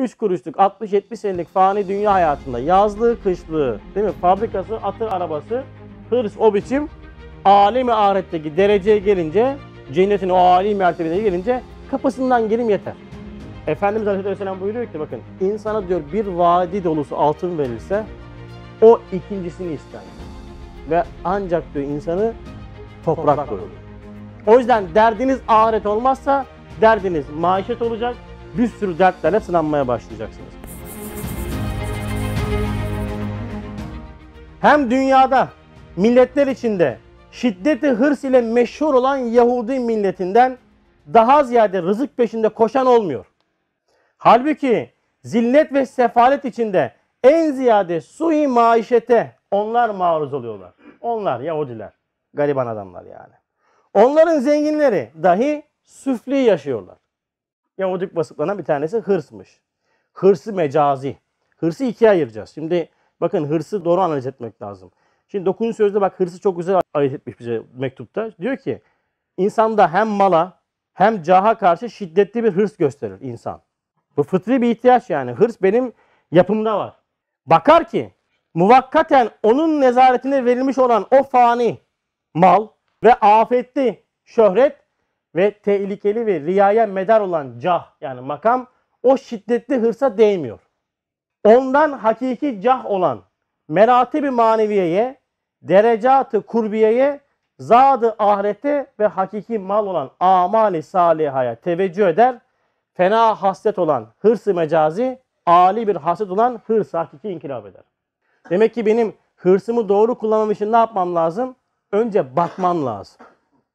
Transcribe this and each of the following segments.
3 kuruşluk 60-70 senelik fani dünya hayatında yazlığı, kışlığı, değil mi? Fabrikası, atır arabası, hırs o biçim alemi ahiretteki dereceye gelince, cennetin o âli mertebeye gelince kapısından gelim yeter. Efendimiz Aleyhisselam buyuruyor ki bakın insana diyor bir vadi dolusu altın verilse o ikincisini ister. Ve ancak diyor insanı toprak, toprak koyuyor. O yüzden derdiniz ahiret olmazsa derdiniz maişet olacak, bir sürü dertlerle sınanmaya başlayacaksınız. Hem dünyada milletler içinde şiddeti hırs ile meşhur olan Yahudi milletinden daha ziyade rızık peşinde koşan olmuyor. Halbuki zillet ve sefalet içinde en ziyade sui maişete onlar maruz oluyorlar. Onlar Yahudiler. Gariban adamlar yani. Onların zenginleri dahi süfli yaşıyorlar. Yahudik vasıflarından bir tanesi hırsmış. Hırsı mecazi. Hırsı ikiye ayıracağız. Şimdi bakın hırsı doğru analiz etmek lazım. Şimdi 9. sözde bak hırsı çok güzel ayet etmiş bize mektupta. Diyor ki insanda hem mala hem caha karşı şiddetli bir hırs gösterir insan. Bu fıtri bir ihtiyaç yani. Hırs benim yapımda var. Bakar ki muvakkaten onun nezaretine verilmiş olan o fani mal ve afetli şöhret ve tehlikeli ve riyaya medar olan cah yani makam o şiddetli hırsa değmiyor. Ondan hakiki cah olan meratibi maneviyeye, derecatı kurbiyeye, zadı ahirete ve hakiki mal olan amali salihaya teveccüh eder. Fena hasret olan hırsı mecazi, ali bir hasret olan hırsı hakiki inkılap eder. Demek ki benim hırsımı doğru kullanmam için ne yapmam lazım? Önce bakmam lazım.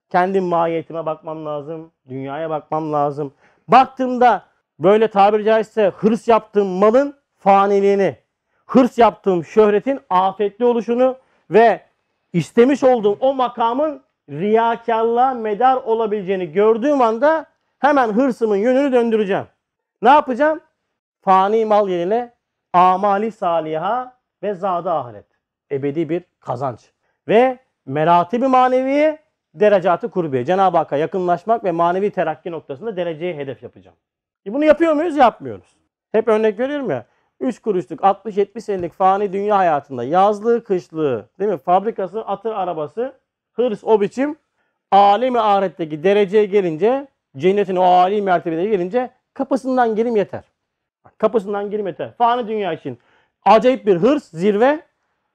Kendi mahiyetime bakmam lazım. Dünyaya bakmam lazım. Baktığımda böyle tabiri caizse hırs yaptığım malın faniliğini, hırs yaptığım şöhretin afetli oluşunu ve istemiş olduğum o makamın riyakarlığa medar olabileceğini gördüğüm anda hemen hırsımın yönünü döndüreceğim. Ne yapacağım? Fani mal yerine amali saliha ve zada ahiret. Ebedi bir kazanç. Ve merati bir maneviye derecatı kurbiye. Cenab-ı Hakk'a yakınlaşmak ve manevi terakki noktasında dereceye hedef yapacağım. E bunu yapıyor muyuz? Yapmıyoruz. Hep örnek görüyorum ya. 3 kuruşluk 60-70 senelik fani dünya hayatında yazlığı, kışlığı, değil mi? Fabrikası, atır arabası, hırs o biçim alemi ahiretteki dereceye gelince, cennetin o âli mertebeye gelince kapısından girim yeter. Kapısından girim yeter. Fani dünya için acayip bir hırs, zirve,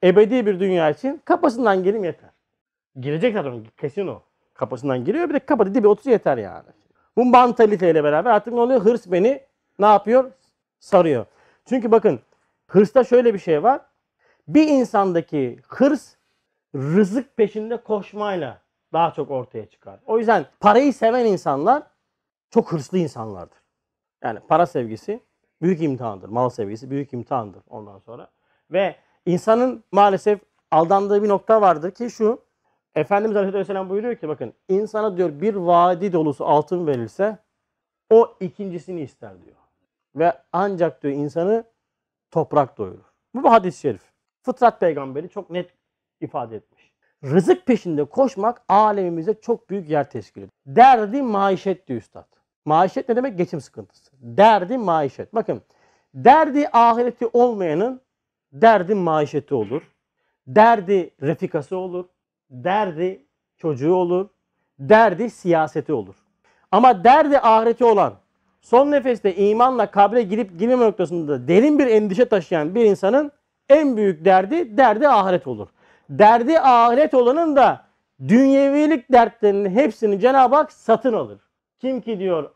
ebedi bir dünya için kapısından girim yeter. Girecek zaten kesin o Kafasından giriyor bir de kapatı dibi 30 yeter yani. Bu mantaliteyle beraber artık ne oluyor? Hırs beni ne yapıyor? Sarıyor. Çünkü bakın hırsta şöyle bir şey var. Bir insandaki hırs rızık peşinde koşmayla daha çok ortaya çıkar. O yüzden parayı seven insanlar çok hırslı insanlardır. Yani para sevgisi büyük imtihandır. Mal sevgisi büyük imtihandır ondan sonra. Ve insanın maalesef aldandığı bir nokta vardır ki şu. Efendimiz Aleyhisselam buyuruyor ki bakın insana diyor bir vadi dolusu altın verilse o ikincisini ister diyor. Ve ancak diyor insanı toprak doyurur. Bu bir hadis-i şerif. Fıtrat peygamberi çok net ifade etmiş. Rızık peşinde koşmak alemimize çok büyük yer teşkil ediyor. Derdi maişet diyor üstad. Maişet ne demek? Geçim sıkıntısı. Derdi maişet. Bakın derdi ahireti olmayanın derdi maişeti olur. Derdi refikası olur derdi çocuğu olur, derdi siyaseti olur. Ama derdi ahireti olan, son nefeste imanla kabre girip girmeme noktasında derin bir endişe taşıyan bir insanın en büyük derdi, derdi ahiret olur. Derdi ahiret olanın da dünyevilik dertlerinin hepsini Cenab-ı Hak satın alır. Kim ki diyor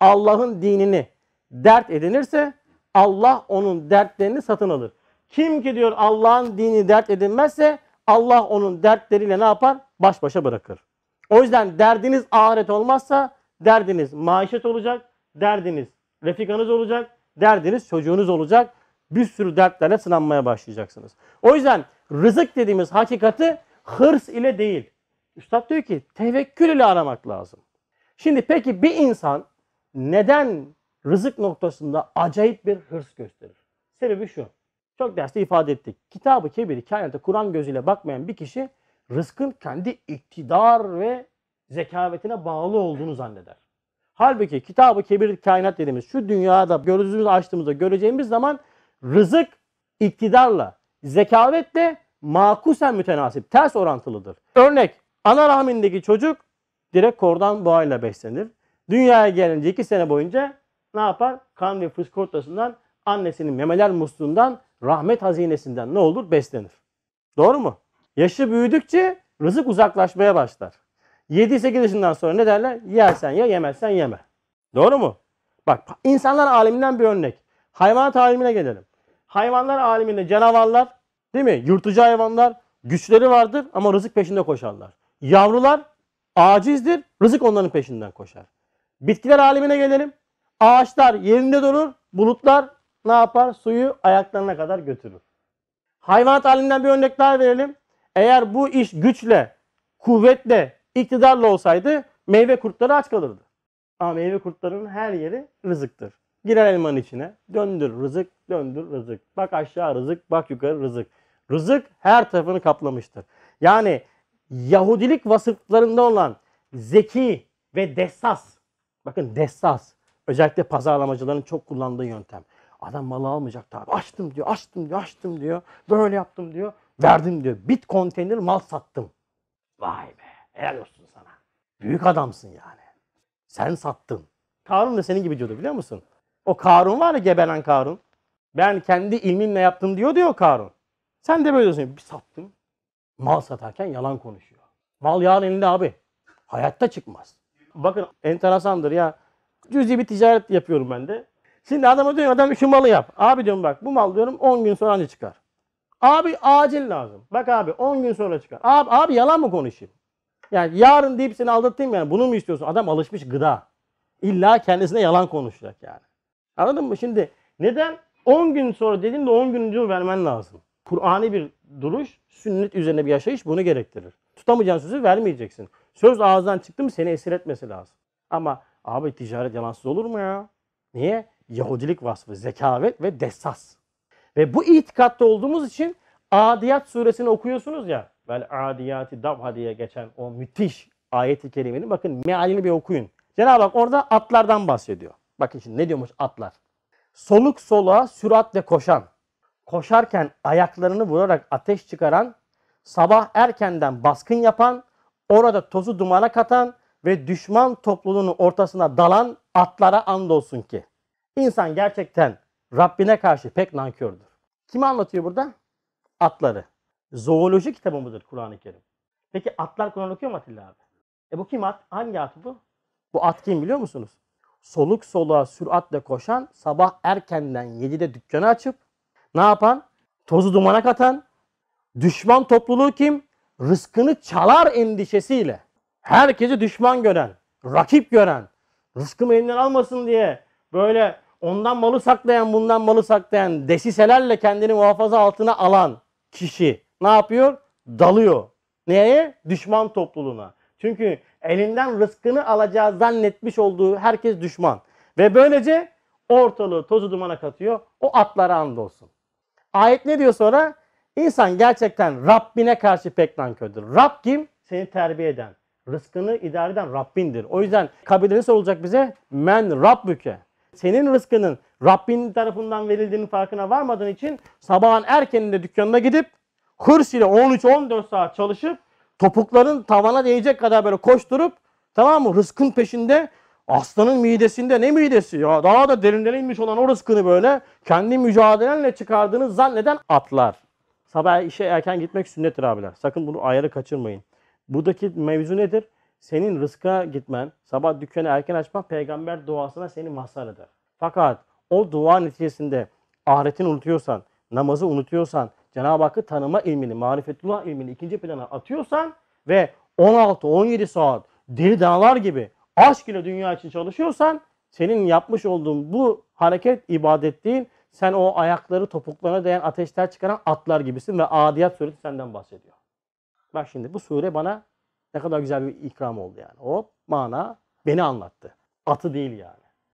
Allah'ın dinini dert edinirse Allah onun dertlerini satın alır. Kim ki diyor Allah'ın dini dert edinmezse Allah onun dertleriyle ne yapar? Baş başa bırakır. O yüzden derdiniz ahiret olmazsa derdiniz maişet olacak, derdiniz refikanız olacak, derdiniz çocuğunuz olacak. Bir sürü dertlerle sınanmaya başlayacaksınız. O yüzden rızık dediğimiz hakikati hırs ile değil. Üstad diyor ki tevekkül ile aramak lazım. Şimdi peki bir insan neden rızık noktasında acayip bir hırs gösterir? Sebebi şu. Çok derste ifade ettik. Kitabı kebiri kainata Kur'an gözüyle bakmayan bir kişi rızkın kendi iktidar ve zekavetine bağlı olduğunu zanneder. Halbuki kitabı kebir kainat dediğimiz şu dünyada gözümüzü açtığımızda göreceğimiz zaman rızık iktidarla, zekavetle makusen mütenasip, ters orantılıdır. Örnek, ana rahmindeki çocuk direkt kordan boğayla beslenir. Dünyaya gelince iki sene boyunca ne yapar? Kan ve fıskı annesinin memeler musluğundan rahmet hazinesinden ne olur? Beslenir. Doğru mu? Yaşı büyüdükçe rızık uzaklaşmaya başlar. 7-8 yaşından sonra ne derler? Yersen ya yemezsen yeme. Doğru mu? Bak insanlar aleminden bir örnek. Hayvanat alemine gelelim. Hayvanlar aleminde canavarlar değil mi? Yırtıcı hayvanlar güçleri vardır ama rızık peşinde koşarlar. Yavrular acizdir. Rızık onların peşinden koşar. Bitkiler alemine gelelim. Ağaçlar yerinde durur. Bulutlar ne yapar? Suyu ayaklarına kadar götürür. Hayvanat aliminden bir örnek daha verelim. Eğer bu iş güçle, kuvvetle, iktidarla olsaydı meyve kurtları aç kalırdı. Ama meyve kurtlarının her yeri rızıktır. Girer elmanın içine. Döndür rızık, döndür rızık. Bak aşağı rızık, bak yukarı rızık. Rızık her tarafını kaplamıştır. Yani Yahudilik vasıflarında olan zeki ve dessas. Bakın dessas. Özellikle pazarlamacıların çok kullandığı yöntem. Adam malı almayacak tabi. Açtım diyor, açtım diyor, açtım diyor. Böyle yaptım diyor. Verdim diyor. Bit konteyner mal sattım. Vay be. Helal olsun sana. Büyük adamsın yani. Sen sattın. Karun da senin gibi diyordu biliyor musun? O Karun var ya gebelen Karun. Ben kendi ilmimle yaptım diyor diyor Karun. Sen de böyle diyorsun. Bir sattım. Mal satarken yalan konuşuyor. Mal yağın elinde abi. Hayatta çıkmaz. Bakın enteresandır ya. Cüzi bir ticaret yapıyorum ben de. Şimdi adama diyorum adam şu malı yap. Abi diyorum bak bu mal diyorum 10 gün sonra ne çıkar? Abi acil lazım. Bak abi 10 gün sonra çıkar. Abi, abi yalan mı konuşayım? Yani yarın deyip seni aldatayım yani bunu mu istiyorsun? Adam alışmış gıda. İlla kendisine yalan konuşacak yani. Anladın mı? Şimdi neden 10 gün sonra de 10 gün vermen lazım. Kur'an'ı bir duruş, sünnet üzerine bir yaşayış bunu gerektirir. Tutamayacağın sözü vermeyeceksin. Söz ağızdan çıktı mı seni esir etmesi lazım. Ama abi ticaret yalansız olur mu ya? Niye? Yahudilik vasfı, zekavet ve desas. Ve bu itikatta olduğumuz için Adiyat suresini okuyorsunuz ya. Vel adiyati davha diye geçen o müthiş ayeti kerimenin bakın mealini bir okuyun. Cenab-ı Hak orada atlardan bahsediyor. Bakın şimdi ne diyormuş atlar. Soluk soluğa süratle koşan, koşarken ayaklarını vurarak ateş çıkaran, sabah erkenden baskın yapan, orada tozu dumana katan ve düşman topluluğunun ortasına dalan atlara andolsun ki. İnsan gerçekten Rabbine karşı pek nankördür. Kimi anlatıyor burada? Atları. Zooloji kitabı mıdır Kur'an-ı Kerim? Peki atlar Kur'an okuyor mu Atilla abi? E bu kim at? Hangi at bu? Bu at kim biliyor musunuz? Soluk soluğa süratle koşan, sabah erkenden 7'de dükkanı açıp ne yapan? Tozu dumana katan, düşman topluluğu kim? Rızkını çalar endişesiyle. Herkesi düşman gören, rakip gören, rızkımı elinden almasın diye böyle ondan malı saklayan bundan malı saklayan desiselerle kendini muhafaza altına alan kişi ne yapıyor? Dalıyor. Neye? Düşman topluluğuna. Çünkü elinden rızkını alacağı zannetmiş olduğu herkes düşman. Ve böylece ortalığı tozu dumana katıyor. O atlara olsun. Ayet ne diyor sonra? İnsan gerçekten Rabbine karşı pek nankördür. Rab kim? Seni terbiye eden. Rızkını idare eden Rabbindir. O yüzden kabilesi olacak bize men Rabbüke senin rızkının Rabbin tarafından verildiğinin farkına varmadığın için sabahın erkeninde dükkanına gidip hırs ile 13-14 saat çalışıp topukların tavana değecek kadar böyle koşturup tamam mı rızkın peşinde aslanın midesinde ne midesi ya daha da derinden inmiş olan o rızkını böyle kendi mücadelenle çıkardığını zanneden atlar. Sabah işe erken gitmek sünnettir abiler. Sakın bunu ayarı kaçırmayın. Buradaki mevzu nedir? senin rızka gitmen, sabah dükkanı erken açmak peygamber duasına seni mazhar eder. Fakat o dua neticesinde ahiretini unutuyorsan, namazı unutuyorsan, Cenab-ı Hakk'ı tanıma ilmini, marifetullah ilmini ikinci plana atıyorsan ve 16-17 saat deli dağlar gibi aşk ile dünya için çalışıyorsan senin yapmış olduğun bu hareket ibadet değil. Sen o ayakları topuklarına değen ateşler çıkaran atlar gibisin ve Adiyat suresi senden bahsediyor. Bak şimdi bu sure bana ne kadar güzel bir ikram oldu yani. O mana beni anlattı. Atı değil yani.